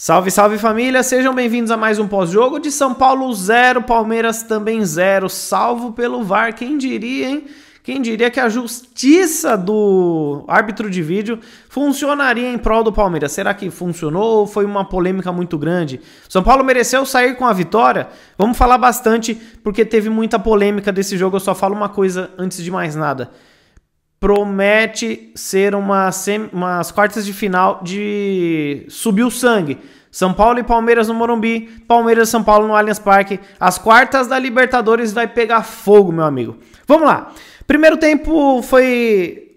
Salve, salve família, sejam bem-vindos a mais um pós-jogo de São Paulo 0, Palmeiras também 0, salvo pelo VAR, quem diria, hein? Quem diria que a justiça do árbitro de vídeo funcionaria em prol do Palmeiras? Será que funcionou ou foi uma polêmica muito grande? São Paulo mereceu sair com a vitória? Vamos falar bastante porque teve muita polêmica desse jogo. Eu só falo uma coisa antes de mais nada promete ser uma sem, umas quartas de final de subir o sangue. São Paulo e Palmeiras no Morumbi, Palmeiras e São Paulo no Allianz Parque. As quartas da Libertadores vai pegar fogo, meu amigo. Vamos lá. Primeiro tempo foi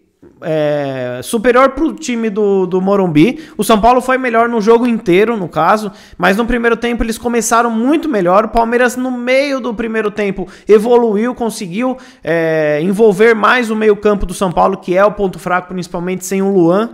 é, superior pro time do, do Morumbi. O São Paulo foi melhor no jogo inteiro, no caso, mas no primeiro tempo eles começaram muito melhor. O Palmeiras, no meio do primeiro tempo, evoluiu, conseguiu é, envolver mais o meio-campo do São Paulo, que é o ponto fraco, principalmente sem o Luan.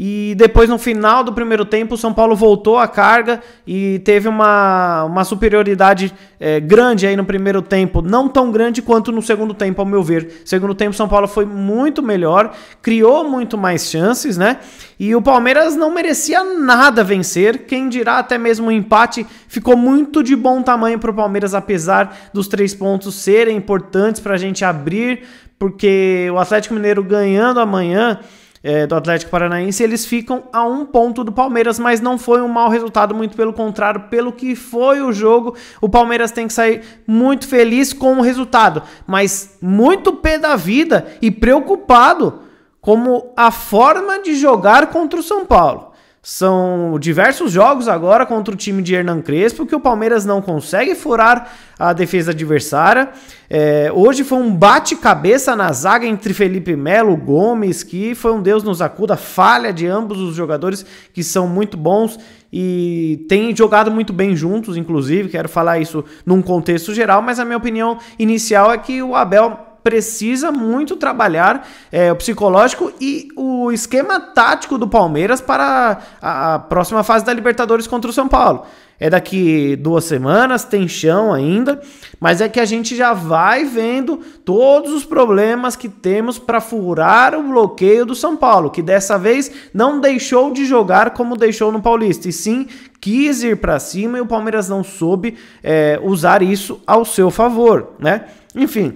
E depois, no final do primeiro tempo, o São Paulo voltou a carga e teve uma, uma superioridade é, grande aí no primeiro tempo. Não tão grande quanto no segundo tempo, ao meu ver. Segundo tempo, São Paulo foi muito melhor, criou muito mais chances, né? E o Palmeiras não merecia nada vencer. Quem dirá até mesmo o um empate ficou muito de bom tamanho para o Palmeiras, apesar dos três pontos serem importantes para a gente abrir, porque o Atlético Mineiro ganhando amanhã é, do Atlético Paranaense, eles ficam a um ponto do Palmeiras, mas não foi um mau resultado, muito pelo contrário, pelo que foi o jogo, o Palmeiras tem que sair muito feliz com o resultado, mas muito pé da vida e preocupado como a forma de jogar contra o São Paulo. São diversos jogos agora contra o time de Hernan Crespo que o Palmeiras não consegue furar a defesa adversária. É, hoje foi um bate-cabeça na zaga entre Felipe Melo, Gomes, que foi um Deus nos acuda, falha de ambos os jogadores que são muito bons e têm jogado muito bem juntos, inclusive. Quero falar isso num contexto geral, mas a minha opinião inicial é que o Abel precisa muito trabalhar é, o psicológico e o esquema tático do Palmeiras para a, a próxima fase da Libertadores contra o São Paulo. É daqui duas semanas, tem chão ainda, mas é que a gente já vai vendo todos os problemas que temos para furar o bloqueio do São Paulo, que dessa vez não deixou de jogar como deixou no Paulista, e sim quis ir para cima e o Palmeiras não soube é, usar isso ao seu favor, né? Enfim,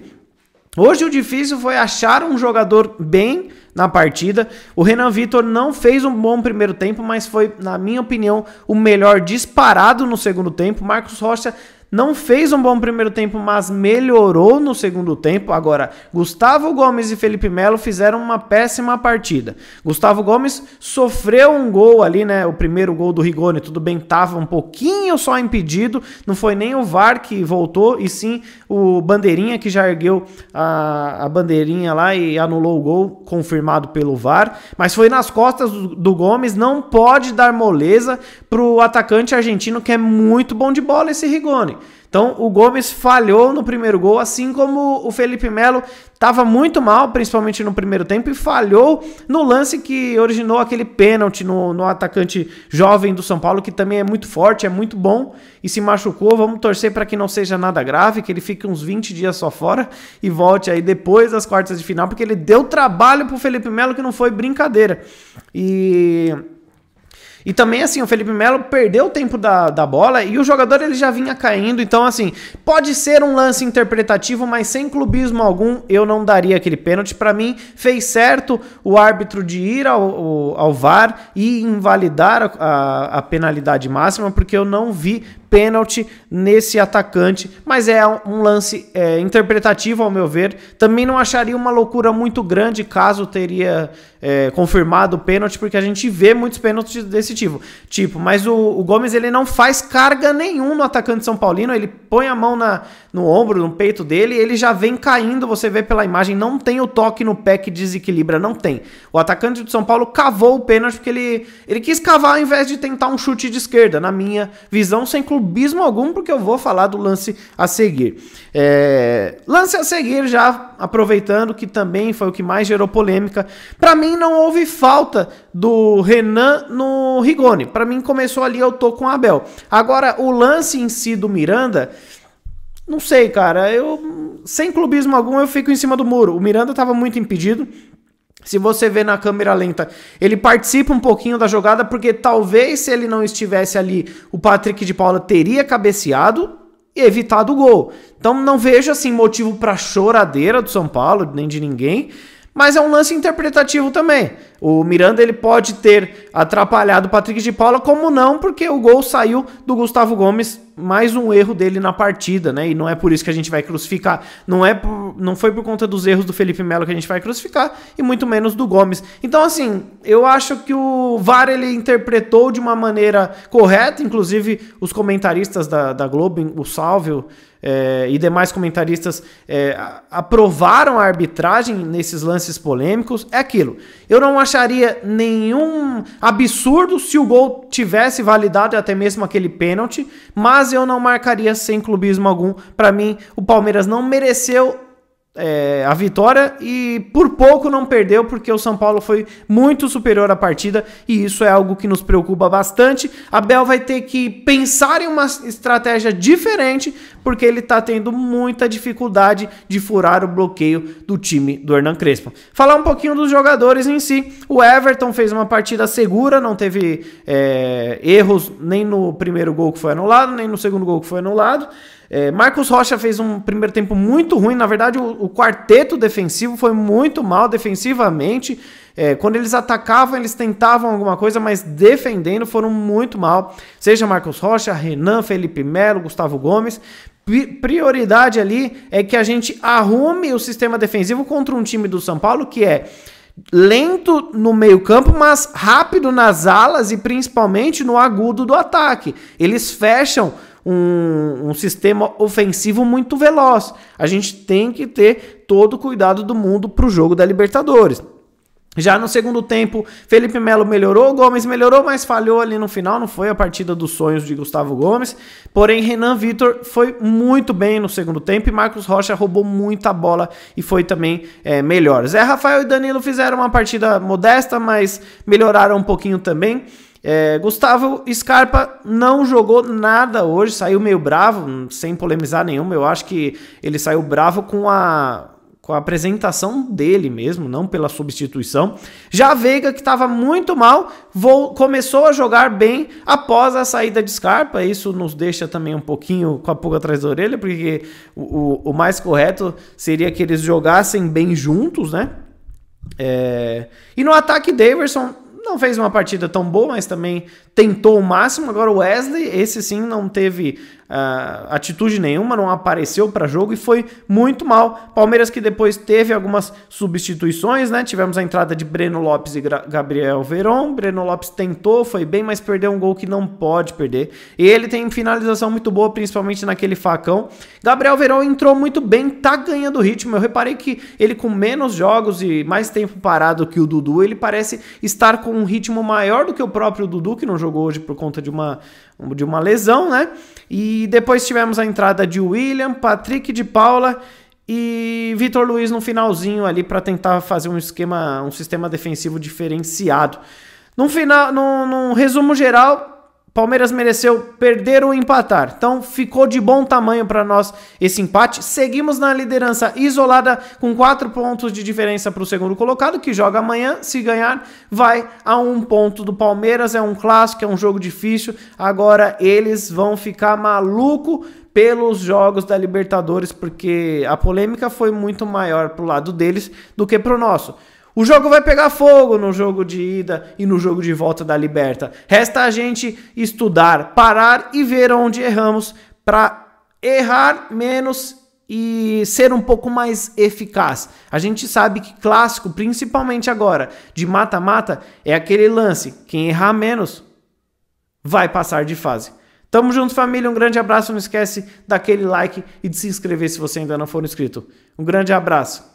Hoje o difícil foi achar um jogador bem na partida. O Renan Vitor não fez um bom primeiro tempo, mas foi, na minha opinião, o melhor disparado no segundo tempo. Marcos Rocha não fez um bom primeiro tempo, mas melhorou no segundo tempo. Agora, Gustavo Gomes e Felipe Melo fizeram uma péssima partida. Gustavo Gomes sofreu um gol ali, né? O primeiro gol do Rigoni, tudo bem, tava um pouquinho só impedido. Não foi nem o VAR que voltou, e sim o Bandeirinha que já ergueu a, a bandeirinha lá e anulou o gol, confirmado pelo VAR. Mas foi nas costas do, do Gomes, não pode dar moleza pro atacante argentino que é muito bom de bola esse Rigoni. Então o Gomes falhou no primeiro gol, assim como o Felipe Melo estava muito mal, principalmente no primeiro tempo, e falhou no lance que originou aquele pênalti no, no atacante jovem do São Paulo, que também é muito forte, é muito bom e se machucou. Vamos torcer para que não seja nada grave, que ele fique uns 20 dias só fora e volte aí depois das quartas de final, porque ele deu trabalho para o Felipe Melo que não foi brincadeira. E e também, assim, o Felipe Melo perdeu o tempo da, da bola e o jogador ele já vinha caindo. Então, assim, pode ser um lance interpretativo, mas sem clubismo algum, eu não daria aquele pênalti. Para mim, fez certo o árbitro de ir ao, ao, VAR e invalidar a, a, a penalidade máxima, porque eu não vi pênalti nesse atacante, mas é um lance é, interpretativo, ao meu ver. Também não acharia uma loucura muito grande caso teria é, confirmado o pênalti, porque a gente vê muitos pênaltis desse tipo. tipo mas o, o, Gomes ele não faz carga nenhum no atacante São Paulino, ele põe a mão na, no ombro, no peito dele, ele já vem caindo, você vê pela imagem, não tem o toque no pé que desequilibra, não tem. O atacante de São Paulo cavou o pênalti porque ele, ele quis cavar ao invés de tentar um chute de esquerda, na minha visão, sem clube clubismo algum, porque eu vou falar do lance a seguir. É... Lance a seguir, já aproveitando que também foi o que mais gerou polêmica. Para mim, não houve falta do Renan no Rigoni. Para mim, começou ali, eu tô com o Abel. Agora, o lance em si do Miranda. Não sei, cara. Eu sem clubismo algum eu fico em cima do muro. O Miranda estava muito impedido. Se você vê na câmera lenta, ele participa um pouquinho da jogada, porque talvez se ele não estivesse ali, o Patrick de Paula teria cabeceado e evitado o gol. Então não vejo assim motivo para choradeira do São Paulo, nem de ninguém, mas é um lance interpretativo também. O Miranda ele pode ter atrapalhado o Patrick de Paula, como não, porque o gol saiu do Gustavo Gomes, mais um erro dele na partida, né? E não é por isso que a gente vai crucificar, não é por, não foi por conta dos erros do Felipe Melo que a gente vai crucificar e muito menos do Gomes. Então assim, eu acho que o VAR ele interpretou de uma maneira correta, inclusive os comentaristas da, da Globo, o Salvio, é, e demais comentaristas é, aprovaram a arbitragem nesses lances polêmicos. É aquilo. Eu não acho acharia nenhum absurdo se o gol tivesse validado até mesmo aquele pênalti, mas eu não marcaria sem clubismo algum. Para mim, o Palmeiras não mereceu é, a vitória e por pouco não perdeu, porque o São Paulo foi muito superior à partida e isso é algo que nos preocupa bastante. Abel vai ter que pensar em uma estratégia diferente, porque ele está tendo muita dificuldade de furar o bloqueio do time do Hernan Crespo. Falar um pouquinho dos jogadores em si: o Everton fez uma partida segura, não teve é, erros nem no primeiro gol que foi anulado, nem no segundo gol que foi anulado. É, Marcos Rocha fez um primeiro tempo muito ruim. Na verdade, o, o quarteto defensivo foi muito mal defensivamente. É, quando eles atacavam, eles tentavam alguma coisa, mas defendendo foram muito mal. Seja Marcos Rocha, Renan, Felipe Melo, Gustavo Gomes. Prioridade ali é que a gente arrume o sistema defensivo contra um time do São Paulo que é lento no meio-campo, mas rápido nas alas e principalmente no agudo do ataque. Eles fecham um, um sistema ofensivo muito veloz. A gente tem que ter todo o cuidado do mundo para o jogo da Libertadores. Já no segundo tempo, Felipe Melo melhorou, Gomes melhorou, mas falhou ali no final. Não foi a partida dos sonhos de Gustavo Gomes. Porém, Renan Vitor foi muito bem no segundo tempo e Marcos Rocha roubou muita bola e foi também é, melhor. Zé Rafael e Danilo fizeram uma partida modesta, mas melhoraram um pouquinho também. É, Gustavo Scarpa não jogou nada hoje, saiu meio bravo, sem polemizar nenhuma. Eu acho que ele saiu bravo com a, com a apresentação dele mesmo, não pela substituição. Já Veiga, que estava muito mal, vou, começou a jogar bem após a saída de Scarpa. Isso nos deixa também um pouquinho com a pulga atrás da orelha, porque o, o, o mais correto seria que eles jogassem bem juntos, né? É... E no ataque, Daverson não fez uma partida tão boa, mas também tentou o máximo. Agora o Wesley, esse sim não teve uh, atitude nenhuma, não apareceu para jogo e foi muito mal. Palmeiras que depois teve algumas substituições, né? Tivemos a entrada de Breno Lopes e Gabriel Veron. Breno Lopes tentou, foi bem, mas perdeu um gol que não pode perder. E ele tem finalização muito boa, principalmente naquele facão. Gabriel Veron entrou muito bem, tá ganhando ritmo. Eu reparei que ele com menos jogos e mais tempo parado que o Dudu, ele parece estar com um ritmo maior do que o próprio Dudu, que não jogou hoje por conta de uma, de uma lesão, né? E e depois tivemos a entrada de William, Patrick de Paula e Vitor Luiz no finalzinho ali para tentar fazer um esquema, um sistema defensivo diferenciado. Num final, num, num resumo geral, Palmeiras mereceu perder ou empatar. Então ficou de bom tamanho para nós esse empate. Seguimos na liderança isolada com quatro pontos de diferença para o segundo colocado, que joga amanhã. Se ganhar, vai a um ponto do Palmeiras. É um clássico, é um jogo difícil. Agora eles vão ficar maluco pelos jogos da Libertadores, porque a polêmica foi muito maior pro lado deles do que pro nosso. O jogo vai pegar fogo no jogo de ida e no jogo de volta da Liberta. Resta a gente estudar, parar e ver onde erramos para errar menos e ser um pouco mais eficaz. A gente sabe que clássico, principalmente agora, de mata-mata, é aquele lance: quem errar menos vai passar de fase. Tamo junto, família. Um grande abraço. Não esquece daquele like e de se inscrever se você ainda não for inscrito. Um grande abraço.